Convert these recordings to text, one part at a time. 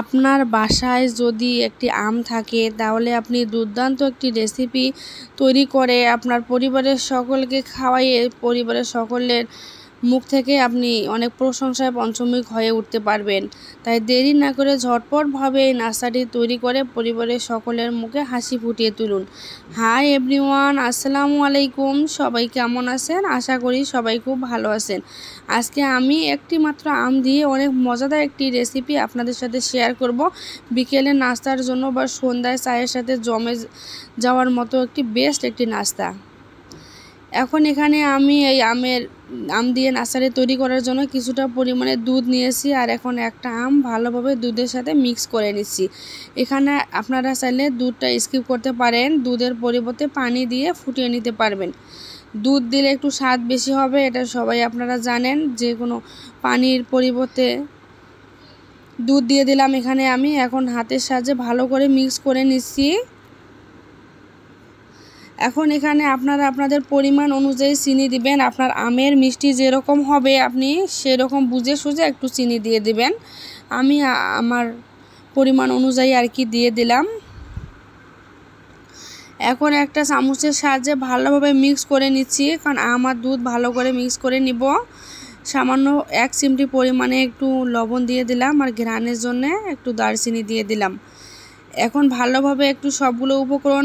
আপনার বাসায় যদি একটি আম থাকে তাহলে আপনি দুর্দান্ত একটি রেসিপি তৈরি করে আপনার পরিবারের সকলকে খাওয়াইয়ে পরিবারের সকলের মুখ থেকে আপনি অনেক প্রশংসায় পঞ্চমুখ হয়ে উঠতে পারবেন তাই দেরি না করে ঝটপটভাবে এই নাস্তাটি তৈরি করে পরিবারের সকলের মুখে হাসি ফুটিয়ে তুলুন হাই এভরিওয়ান আসসালামু আলাইকুম সবাই কেমন আছেন আশা করি সবাই খুব ভালো আছেন আজকে আমি একটি মাত্র আম দিয়ে অনেক মজাদার একটি রেসিপি আপনাদের সাথে শেয়ার করব বিকেলে নাস্তার জন্য বা সন্ধ্যায় চায়ের সাথে জমে যাওয়ার মতো একটি বেস্ট একটি নাস্তা এখন এখানে আমি এই আমের আম দিয়ে নাসারে তৈরি করার জন্য কিছুটা পরিমাণে দুধ নিয়েছি আর এখন একটা আম ভালোভাবে দুধের সাথে মিক্স করে নিচ্ছি এখানে আপনারা চাইলে দুধটা স্কিপ করতে পারেন দুধের পরিবর্তে পানি দিয়ে ফুটিয়ে নিতে পারবেন দুধ দিলে একটু স্বাদ বেশি হবে এটা সবাই আপনারা জানেন যে কোনো পানির পরিবর্তে দুধ দিয়ে দিলাম এখানে আমি এখন হাতের সাহায্যে ভালো করে মিক্স করে নিচ্ছি এখন এখানে আপনারা আপনাদের পরিমাণ অনুযায়ী চিনি দিবেন আপনার আমের মিষ্টি যেরকম হবে আপনি সেরকম বুঝে সুঝে একটু চিনি দিয়ে দিবেন আমি আমার পরিমাণ অনুযায়ী আর কি দিয়ে দিলাম এখন একটা চামচের সাহায্যে ভালোভাবে মিক্স করে নিচ্ছি কারণ আমার দুধ ভালো করে মিক্স করে নিব সামান্য এক চিমটি পরিমাণে একটু লবণ দিয়ে দিলাম আর ঘ্রানের জন্য একটু দারচিনি দিয়ে দিলাম এখন ভালোভাবে একটু সবগুলো উপকরণ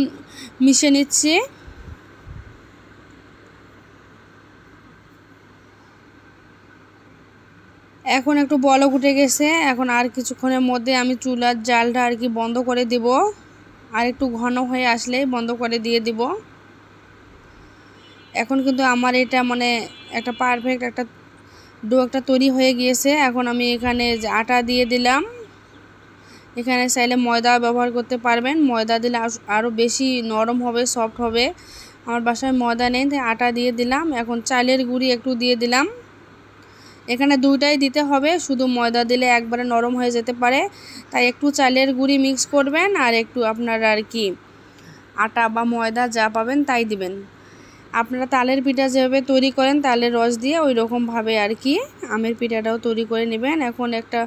মিশে নিচ্ছি এখন একটু বল উঠে গেছে এখন আর কিছুক্ষণের মধ্যে আমি চুলার জালটা আর কি বন্ধ করে দিব আর একটু ঘন হয়ে আসলে বন্ধ করে দিয়ে দিব এখন কিন্তু আমার এটা মানে একটা পারফেক্ট একটা ডো একটা তৈরি হয়ে গিয়েছে এখন আমি এখানে আটা দিয়ে দিলাম এখানে চাইলে ময়দা ব্যবহার করতে পারবেন ময়দা দিলে আরও বেশি নরম হবে সফট হবে আমার বাসায় ময়দা নেই তাই আটা দিয়ে দিলাম এখন চালের গুঁড়ি একটু দিয়ে দিলাম এখানে দুইটাই দিতে হবে শুধু ময়দা দিলে একবারে নরম হয়ে যেতে পারে তাই একটু চালের গুঁড়ি মিক্স করবেন আর একটু আপনার আর কি আটা বা ময়দা যা পাবেন তাই দিবেন আপনারা তালের পিঠা যেভাবে তৈরি করেন তালের রস দিয়ে ওই রকমভাবে আর কি আমের পিঠাটাও তৈরি করে নেবেন এখন একটা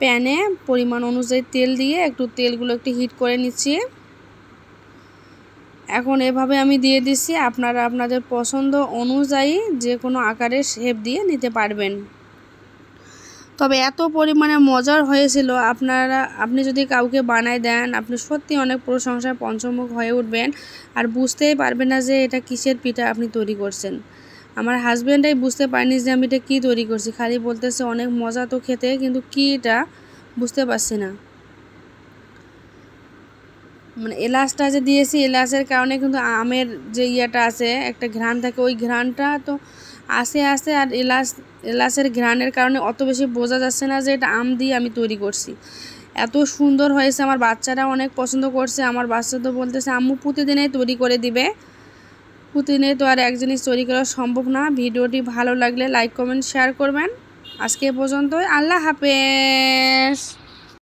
প্যানে পরিমাণ অনুযায়ী তেল দিয়ে একটু তেলগুলো একটু হিট করে নিচ্ছি এখন এভাবে আমি দিয়ে দিচ্ছি আপনারা আপনাদের পছন্দ অনুযায়ী যে কোনো আকারের শেপ দিয়ে নিতে পারবেন তবে এত পরিমাণে মজার হয়েছিল আপনারা আপনি যদি কাউকে বানায় দেন আপনি সত্যি অনেক প্রশংসায় পঞ্চমুখ হয়ে উঠবেন আর বুঝতেই পারবেন না যে এটা কিসের পিঠা আপনি তৈরি করছেন আমার হাজব্যান্ডাই বুঝতে পারেনি যে আমি এটা কী তৈরি করছি খালি বলতেছে অনেক মজা তো খেতে কিন্তু কী এটা বুঝতে পারছি না মানে এলাচটা যে দিয়েছি এলাচের কারণে কিন্তু আমের যে ইয়েটা আছে একটা ঘ্রাণ থাকে ওই ঘ্রাণটা তো আসে আসে আর এলাচ এলাচের ঘ্রাণের কারণে অত বেশি বোঝা যাচ্ছে না যে এটা আম দিয়ে আমি তৈরি করছি এত সুন্দর হয়েছে আমার বাচ্চারা অনেক পছন্দ করছে আমার বাচ্চা তো বলতেছে আম্মু প্রতিদিনে তৈরি করে দিবে প্রতিদিনে তো আর এক জিনিস তৈরি করা সম্ভব না ভিডিওটি ভালো লাগলে লাইক কমেন্ট শেয়ার করবেন আজকে পর্যন্ত আল্লাহ হাফেজ